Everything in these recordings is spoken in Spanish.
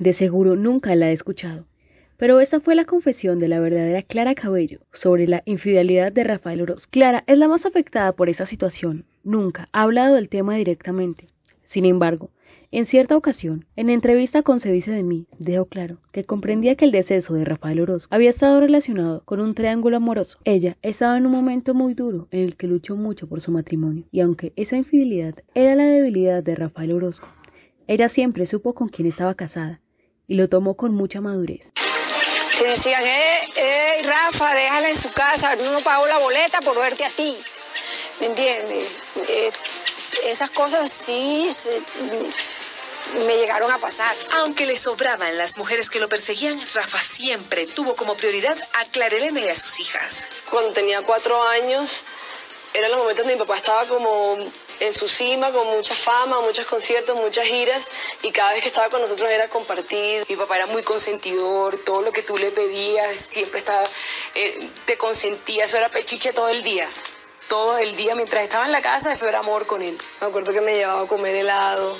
De seguro nunca la he escuchado. Pero esta fue la confesión de la verdadera Clara Cabello sobre la infidelidad de Rafael Oroz. Clara es la más afectada por esa situación. Nunca ha hablado del tema directamente. Sin embargo, en cierta ocasión, en entrevista con Se dice de mí, dejó claro que comprendía que el deceso de Rafael Orozco había estado relacionado con un triángulo amoroso. Ella estaba en un momento muy duro en el que luchó mucho por su matrimonio, y aunque esa infidelidad era la debilidad de Rafael Orozco, ella siempre supo con quién estaba casada y lo tomó con mucha madurez. Te decían, eh, eh, Rafa, déjala en su casa, no pagó la boleta por verte a ti. ¿Me entiendes? Eh, esas cosas sí mm, me llegaron a pasar. Aunque le sobraban las mujeres que lo perseguían, Rafa siempre tuvo como prioridad a Clarelena y a sus hijas. Cuando tenía cuatro años, era los momentos donde mi papá estaba como en su cima con mucha fama, muchos conciertos, muchas giras y cada vez que estaba con nosotros era compartir. Mi papá era muy consentidor, todo lo que tú le pedías siempre estaba, eh, te consentía, eso era pechiche todo el día. Todo el día mientras estaba en la casa, eso era amor con él. Me acuerdo que me llevaba a comer helado.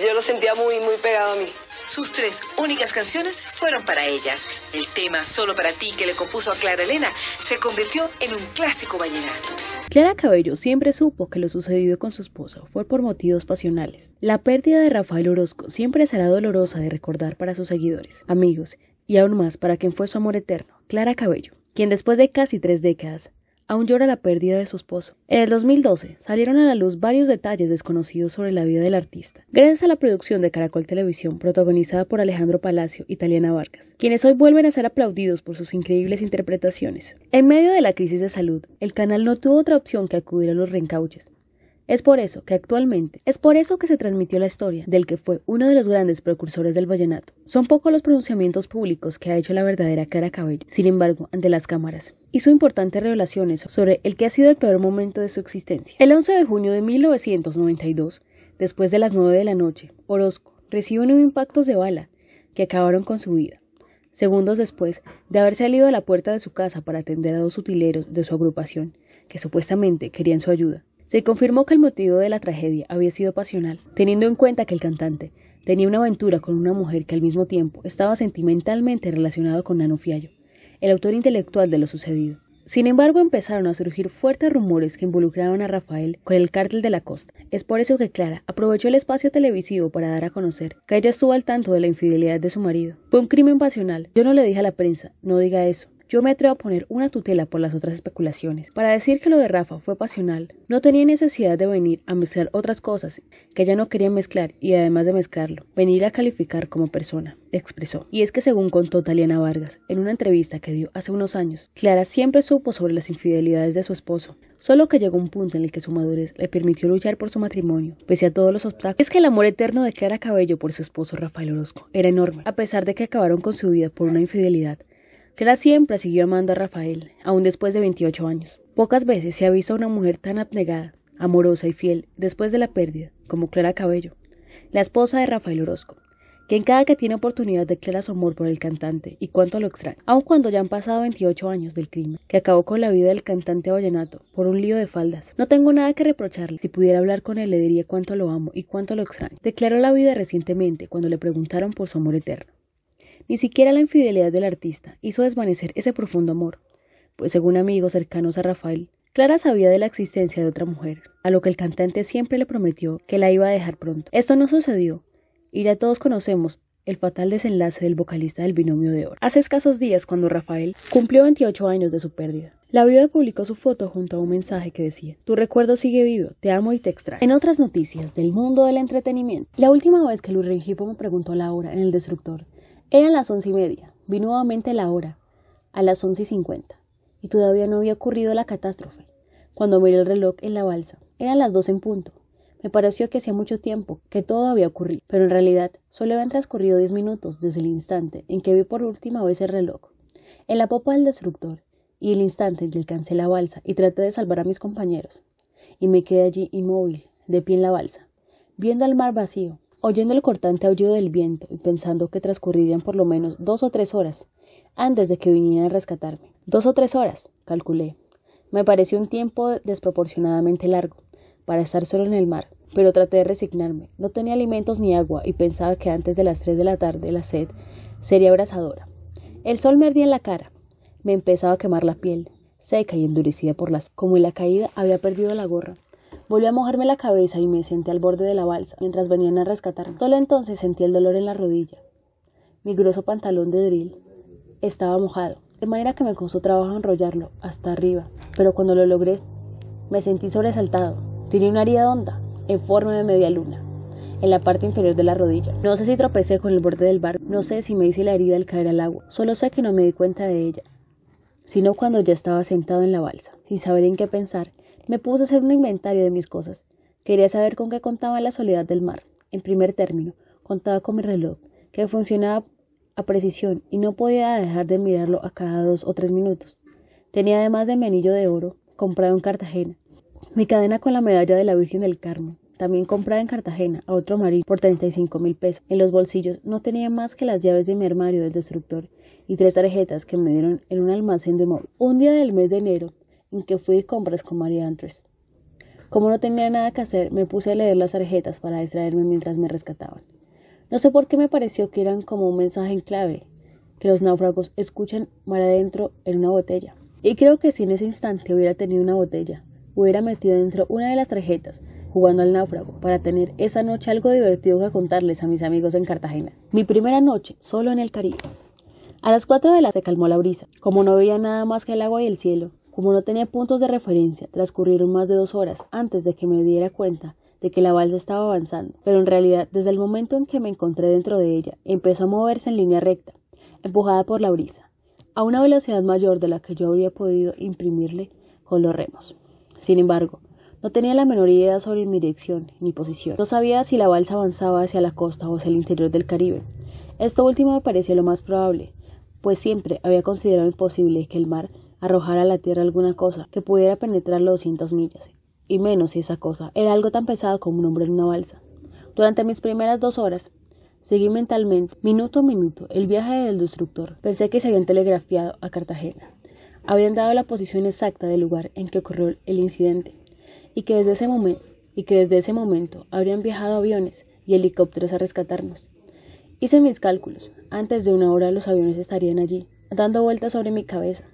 Yo lo sentía muy, muy pegado a mí. Sus tres únicas canciones fueron para ellas. El tema Solo para ti que le compuso a Clara Elena se convirtió en un clásico vallenato. Clara Cabello siempre supo que lo sucedido con su esposo fue por motivos pasionales. La pérdida de Rafael Orozco siempre será dolorosa de recordar para sus seguidores, amigos y aún más para quien fue su amor eterno, Clara Cabello, quien después de casi tres décadas aún llora la pérdida de su esposo. En el 2012 salieron a la luz varios detalles desconocidos sobre la vida del artista, gracias a la producción de Caracol Televisión protagonizada por Alejandro Palacio y Taliana Vargas, quienes hoy vuelven a ser aplaudidos por sus increíbles interpretaciones. En medio de la crisis de salud, el canal no tuvo otra opción que acudir a los reencauches, es por eso que actualmente, es por eso que se transmitió la historia del que fue uno de los grandes precursores del vallenato. Son pocos los pronunciamientos públicos que ha hecho la verdadera Clara Cabello, sin embargo, ante las cámaras. Hizo importantes revelaciones sobre el que ha sido el peor momento de su existencia. El 11 de junio de 1992, después de las 9 de la noche, Orozco recibió nueve impactos de bala que acabaron con su vida. Segundos después de haber salido a la puerta de su casa para atender a dos utileros de su agrupación, que supuestamente querían su ayuda, se confirmó que el motivo de la tragedia había sido pasional, teniendo en cuenta que el cantante tenía una aventura con una mujer que al mismo tiempo estaba sentimentalmente relacionado con Nano Fiallo, el autor intelectual de lo sucedido. Sin embargo, empezaron a surgir fuertes rumores que involucraron a Rafael con el cártel de la costa. Es por eso que Clara aprovechó el espacio televisivo para dar a conocer que ella estuvo al tanto de la infidelidad de su marido. Fue un crimen pasional. Yo no le dije a la prensa, no diga eso. Yo me atrevo a poner una tutela por las otras especulaciones. Para decir que lo de Rafa fue pasional, no tenía necesidad de venir a mezclar otras cosas que ella no quería mezclar y además de mezclarlo, venir a calificar como persona, expresó. Y es que según contó Taliana Vargas en una entrevista que dio hace unos años, Clara siempre supo sobre las infidelidades de su esposo, solo que llegó un punto en el que su madurez le permitió luchar por su matrimonio, pese a todos los obstáculos. Es que el amor eterno de Clara Cabello por su esposo Rafael Orozco era enorme, a pesar de que acabaron con su vida por una infidelidad Clara siempre siguió amando a Rafael, aún después de 28 años. Pocas veces se ha visto a una mujer tan abnegada, amorosa y fiel después de la pérdida, como Clara Cabello, la esposa de Rafael Orozco, quien cada que tiene oportunidad declara su amor por el cantante y cuánto lo extraña, aun cuando ya han pasado 28 años del crimen, que acabó con la vida del cantante vallenato por un lío de faldas. No tengo nada que reprocharle, si pudiera hablar con él le diría cuánto lo amo y cuánto lo extraño. Declaró la vida recientemente cuando le preguntaron por su amor eterno. Ni siquiera la infidelidad del artista hizo desvanecer ese profundo amor, pues según amigos cercanos a Rafael, Clara sabía de la existencia de otra mujer, a lo que el cantante siempre le prometió que la iba a dejar pronto. Esto no sucedió, y ya todos conocemos el fatal desenlace del vocalista del binomio de oro. Hace escasos días, cuando Rafael cumplió 28 años de su pérdida, la viuda publicó su foto junto a un mensaje que decía, Tu recuerdo sigue vivo, te amo y te extraño. En otras noticias del mundo del entretenimiento, la última vez que Luis Rengifo me preguntó la hora en El Destructor, eran las once y media. Vi nuevamente la hora, a las once y cincuenta, y todavía no había ocurrido la catástrofe. Cuando miré el reloj en la balsa, eran las dos en punto. Me pareció que hacía mucho tiempo que todo había ocurrido, pero en realidad solo habían transcurrido diez minutos desde el instante en que vi por última vez el reloj. En la popa del destructor, y el instante en que alcancé la balsa y traté de salvar a mis compañeros. Y me quedé allí inmóvil, de pie en la balsa, viendo al mar vacío, Oyendo el cortante aullido del viento y pensando que transcurrirían por lo menos dos o tres horas antes de que vinieran a rescatarme. Dos o tres horas, calculé. Me pareció un tiempo desproporcionadamente largo para estar solo en el mar, pero traté de resignarme. No tenía alimentos ni agua y pensaba que antes de las tres de la tarde la sed sería abrasadora. El sol me ardía en la cara, me empezaba a quemar la piel, seca y endurecida por las... Como en la caída había perdido la gorra, Volví a mojarme la cabeza y me senté al borde de la balsa mientras venían a rescatarme. Solo entonces sentí el dolor en la rodilla. Mi grueso pantalón de drill estaba mojado, de manera que me costó trabajo enrollarlo hasta arriba, pero cuando lo logré, me sentí sobresaltado. Tenía una herida honda, en forma de media luna, en la parte inferior de la rodilla. No sé si tropecé con el borde del barco, no sé si me hice la herida al caer al agua, solo sé que no me di cuenta de ella, sino cuando ya estaba sentado en la balsa, sin saber en qué pensar, me puse a hacer un inventario de mis cosas. Quería saber con qué contaba la soledad del mar. En primer término, contaba con mi reloj, que funcionaba a precisión y no podía dejar de mirarlo a cada dos o tres minutos. Tenía además de mi anillo de oro, comprado en Cartagena, mi cadena con la medalla de la Virgen del Carmen, también comprada en Cartagena a otro marido por 35 mil pesos. En los bolsillos no tenía más que las llaves de mi armario del destructor y tres tarjetas que me dieron en un almacén de móvil. Un día del mes de enero en que fui de compras con María Andrés. Como no tenía nada que hacer, me puse a leer las tarjetas para distraerme mientras me rescataban. No sé por qué me pareció que eran como un mensaje en clave que los náufragos escuchan mar adentro en una botella. Y creo que si en ese instante hubiera tenido una botella, hubiera metido dentro una de las tarjetas, jugando al náufrago, para tener esa noche algo divertido que contarles a mis amigos en Cartagena. Mi primera noche, solo en el Caribe. A las 4 de la se calmó la brisa. Como no veía nada más que el agua y el cielo, como no tenía puntos de referencia, transcurrieron más de dos horas antes de que me diera cuenta de que la balsa estaba avanzando, pero en realidad desde el momento en que me encontré dentro de ella, empezó a moverse en línea recta, empujada por la brisa, a una velocidad mayor de la que yo habría podido imprimirle con los remos. Sin embargo, no tenía la menor idea sobre mi dirección ni posición. No sabía si la balsa avanzaba hacia la costa o hacia el interior del Caribe. Esto último me parecía lo más probable, pues siempre había considerado imposible que el mar arrojara a la tierra alguna cosa que pudiera penetrar los 200 millas, y menos si esa cosa era algo tan pesado como un hombre en una balsa. Durante mis primeras dos horas, seguí mentalmente, minuto a minuto, el viaje del destructor. Pensé que se habían telegrafiado a Cartagena. Habían dado la posición exacta del lugar en que ocurrió el incidente, y que desde ese momento, y que desde ese momento habrían viajado aviones y helicópteros a rescatarnos. Hice mis cálculos. Antes de una hora los aviones estarían allí, dando vueltas sobre mi cabeza.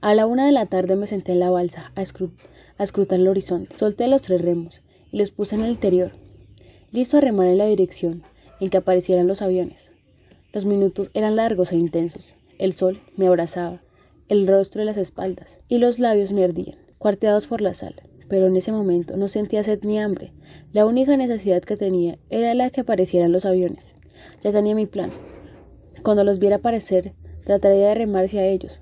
A la una de la tarde me senté en la balsa a, escrutar el horizonte. Solté los tres remos y los puse en el interior, listo a remar en la dirección en que aparecieran los aviones. Los minutos eran largos e intensos. El sol me abrazaba, el rostro y las espaldas, y los labios me ardían, cuarteados por la sal. Pero en ese momento no sentía sed ni hambre. La única necesidad que tenía era la que aparecieran los aviones. Ya tenía mi plan. Cuando los viera aparecer, trataría de remar hacia ellos,